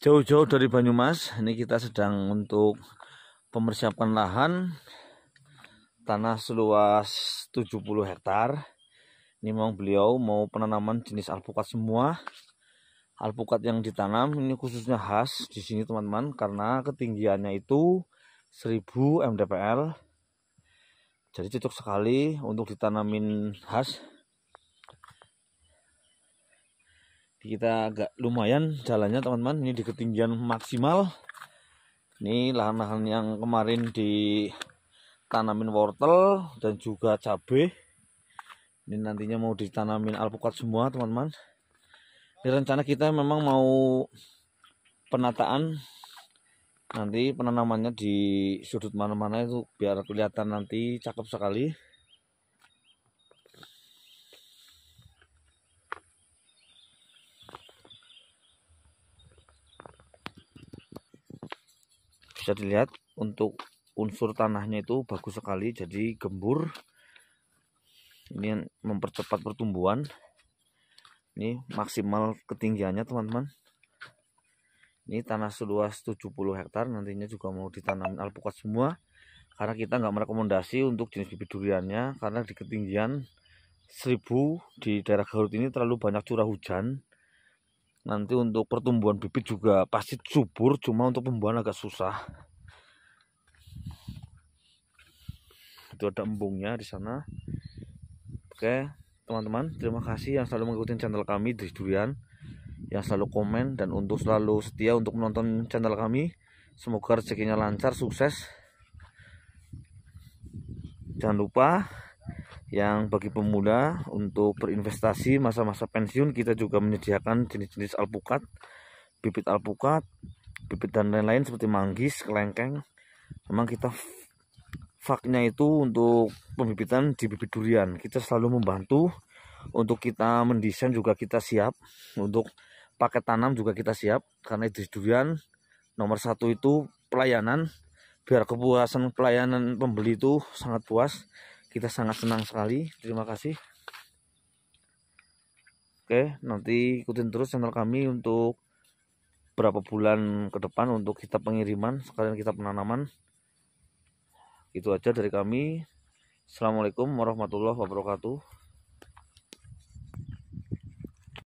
Jauh-jauh dari Banyumas, ini kita sedang untuk pemersiapan lahan tanah seluas 70 hektar. Ini memang beliau mau penanaman jenis alpukat semua. Alpukat yang ditanam ini khususnya khas di sini teman-teman karena ketinggiannya itu 1000 mdpl. Jadi cocok sekali untuk ditanamin khas kita agak lumayan jalannya teman-teman ini di ketinggian maksimal ini lahan-lahan yang kemarin ditanamin wortel dan juga cabai ini nantinya mau ditanamin alpukat semua teman-teman ini rencana kita memang mau penataan nanti penanamannya di sudut mana-mana itu biar kelihatan nanti cakep sekali bisa dilihat untuk unsur tanahnya itu bagus sekali jadi gembur ini mempercepat pertumbuhan ini maksimal ketinggiannya teman-teman ini tanah seluas 70 hektar nantinya juga mau ditanam alpukat semua karena kita nggak merekomendasi untuk jenis bibit duriannya karena di ketinggian 1000 di daerah Garut ini terlalu banyak curah hujan nanti untuk pertumbuhan bibit juga pasti subur cuma untuk pembuahan agak susah itu ada embungnya di sana oke teman-teman terima kasih yang selalu mengikuti channel kami di durian yang selalu komen dan untuk selalu setia untuk menonton channel kami semoga rezekinya lancar sukses jangan lupa yang bagi pemula untuk berinvestasi masa-masa pensiun kita juga menyediakan jenis-jenis alpukat bibit alpukat bibit dan lain-lain seperti manggis kelengkeng memang kita faknya itu untuk pembibitan di bibit durian kita selalu membantu untuk kita mendesain juga kita siap untuk paket tanam juga kita siap karena di durian nomor satu itu pelayanan biar kepuasan pelayanan pembeli itu sangat puas kita sangat senang sekali terima kasih oke nanti ikutin terus channel kami untuk berapa bulan ke depan untuk kita pengiriman sekalian kita penanaman itu aja dari kami Assalamualaikum warahmatullahi wabarakatuh